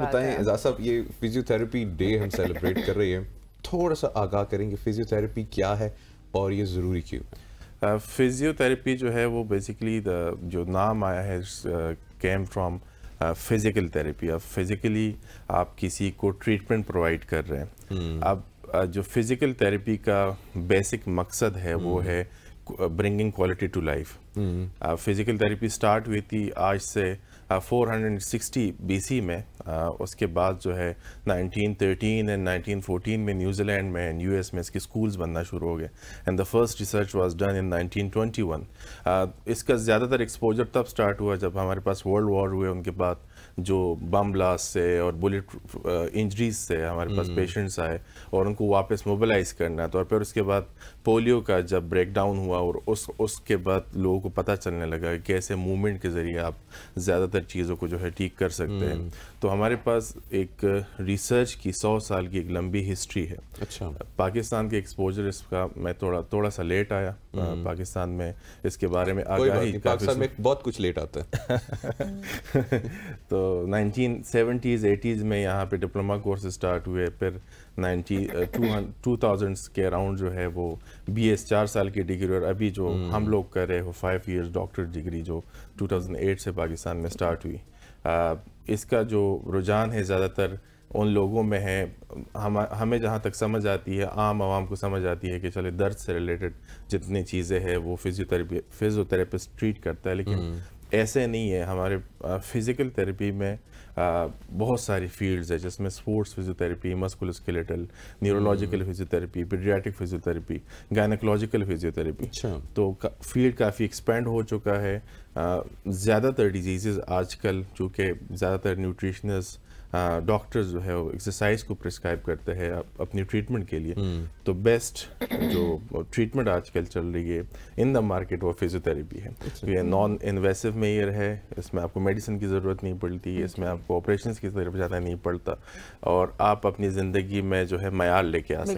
बताएं एजाज साहब ये फिजियोथेरेपी डे हम सेलिब्रेट कर रहे हैं थोड़ा सा आगाह करेंगे फिजियोथेरेपी क्या है और ये ज़रूरी क्यों फिजियोथेरेपी uh, जो है वो बेसिकली जो नाम आया है कैम फ्रॉम फिज़िकल थेरेपी अब फिज़िकली आप किसी को ट्रीटमेंट प्रोवाइड कर रहे हैं hmm. अब uh, जो फिज़िकल थेरेपी का बेसिक मकसद है hmm. वो हम्म। है bringing quality to life physical therapy start हुई थी आज से four hundred sixty B C में uh, उसके बाद जो है नाइनटीन थर्टीन एंड नाइनटीन में न्यूजीलैंड में एंड यू में इसके स्कूल्स बनना शुरू हो गए and the first research was done in 1921 one इसका ज़्यादातर एक्सपोजर तब स्टार्ट हुआ जब हमारे पास वर्ल्ड वॉर हुए उनके बाद जो बम ब्लास्ट से और बुलेट इंजरीज uh, से हमारे पास पेशेंट्स mm-hmm. आए और उनको वापस मोबिलाइज करना था तो और फिर उसके बाद पोलियो का जब ब्रेकडाउन हुआ और उस उसके बाद लोगों को पता चलने लगा कि कैसे मूवमेंट के ज़रिए आप ज़्यादातर चीज़ों को जो है ठीक कर सकते हैं हम्म। तो हमारे पास एक रिसर्च की सौ साल की एक लंबी हिस्ट्री है अच्छा पाकिस्तान के एक्सपोजर इसका मैं थोड़ा थोड़ा सा लेट आया हम्म। हाँ, पाकिस्तान में इसके बारे में आगाही पाकिस्तान में बहुत कुछ लेट आता है तो नाइनटीन सेवेंटीज़ एटीज़ में यहाँ पर डिप्लोमा कोर्स स्टार्ट हुए फिर नाइन्टी टू थाउजेंड्स के अराउंड जो है वो बी एस चार साल की डिग्री और अभी जो हम्म। हम लोग कर रहे हो five five years doctor degree जो 2008 से पाकिस्तान में स्टार्ट हुई आ, इसका जो रुझान है ज़्यादातर उन लोगों में है हम हमें जहाँ तक समझ आती है आम आवाम को समझ आती है कि चले दर्द से रिलेटेड जितनी चीज़ें हैं वो फिजियोथेरेपी फिजियोथेरेपिस्ट ट्रीट करता है लेकिन हम्म। ऐसे नहीं है हमारे फिज़िकल थेरेपी में आ, बहुत सारी फील्ड्स है जिसमें sports physiotherapy musculoskeletal neurological physiotherapy paediatric physiotherapy gynaecological physiotherapy तो का, फील्ड काफ़ी एक्सपेंड हो चुका है ज़्यादातर डिजीज़ आजकल चूँकि ज़्यादातर न्यूट्रिशनस्ट डॉक्टर्स जो है वो एक्सरसाइज को प्रिस्क्राइब करते हैं अपनी ट्रीटमेंट के लिए हम्म। तो बेस्ट जो ट्रीटमेंट आजकल चल रही है इन द मार्केट वो फिजियोथेरेपी है अच्छा। तो ये नॉन इन्वेसिव मेयर है इसमें आपको मेडिसिन की ज़रूरत नहीं पड़ती हम्म। इसमें आपको ऑपरेशन की तरफ जाना नहीं पड़ता और आप अपनी ज़िंदगी में जो है मैार लेके आ सकते